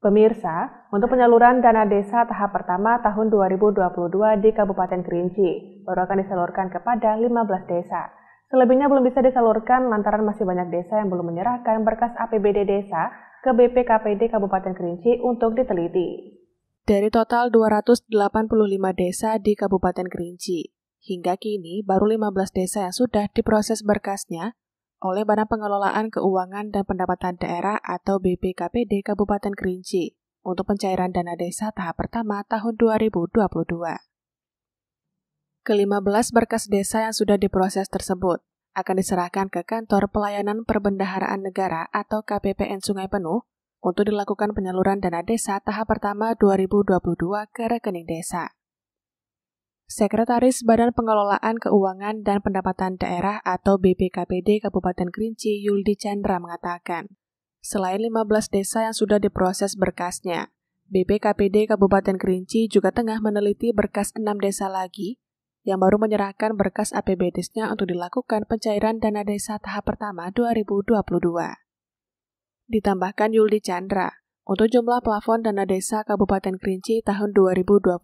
Pemirsa, untuk penyaluran dana desa tahap pertama tahun 2022 di Kabupaten Kerinci, baru akan disalurkan kepada 15 desa. Selebihnya belum bisa disalurkan lantaran masih banyak desa yang belum menyerahkan berkas APBD desa ke BPKPD Kabupaten Kerinci untuk diteliti. Dari total 285 desa di Kabupaten Kerinci, hingga kini baru 15 desa yang sudah diproses berkasnya oleh Badan Pengelolaan Keuangan dan Pendapatan Daerah atau BPKPD Kabupaten Kerinci untuk pencairan dana desa tahap pertama tahun 2022. Kelima-belas berkas desa yang sudah diproses tersebut akan diserahkan ke Kantor Pelayanan Perbendaharaan Negara atau KPPN Sungai Penuh untuk dilakukan penyaluran dana desa tahap pertama 2022 ke rekening desa. Sekretaris Badan Pengelolaan Keuangan dan Pendapatan Daerah atau BPKPD Kabupaten Kerinci Yuldi Chandra mengatakan, selain 15 desa yang sudah diproses berkasnya, BPKPD Kabupaten Kerinci juga tengah meneliti berkas 6 desa lagi yang baru menyerahkan berkas apbd nya untuk dilakukan pencairan dana desa tahap pertama 2022. Ditambahkan Yuldi Chandra, untuk jumlah plafon dana desa Kabupaten Kerinci tahun 2022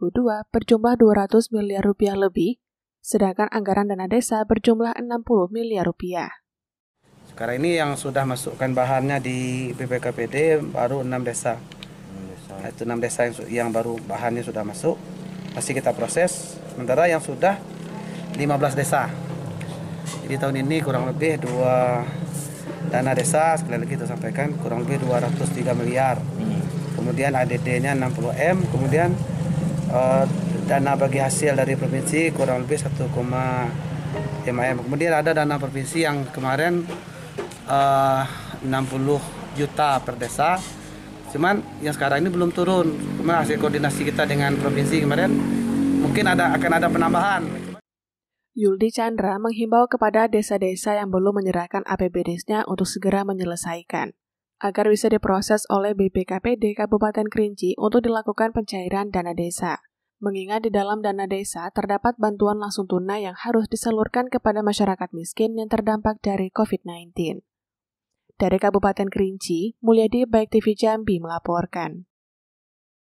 berjumlah 200 miliar rupiah lebih, sedangkan anggaran dana desa berjumlah 60 miliar rupiah. Sekarang ini yang sudah masukkan bahannya di BPKPD baru 6 desa. 6 desa. Nah, itu 6 desa yang, yang baru bahannya sudah masuk, masih kita proses. Sementara yang sudah 15 desa. Jadi tahun ini kurang lebih 2 dana desa sekali lagi kita sampaikan kurang lebih 203 miliar hmm. kemudian ADD-nya 60 m kemudian uh, dana bagi hasil dari provinsi kurang lebih 1,5 m kemudian ada dana provinsi yang kemarin eh, uh, 60 juta per desa cuman yang sekarang ini belum turun masih hasil koordinasi kita dengan provinsi kemarin mungkin ada akan ada penambahan Yuldi Chandra menghimbau kepada desa-desa yang belum menyerahkan apbd nya untuk segera menyelesaikan, agar bisa diproses oleh BPKPD Kabupaten Kerinci untuk dilakukan pencairan dana desa. Mengingat di dalam dana desa terdapat bantuan langsung tunai yang harus disalurkan kepada masyarakat miskin yang terdampak dari COVID-19. Dari Kabupaten Kerinci, Mulyadi Baik TV Jambi melaporkan.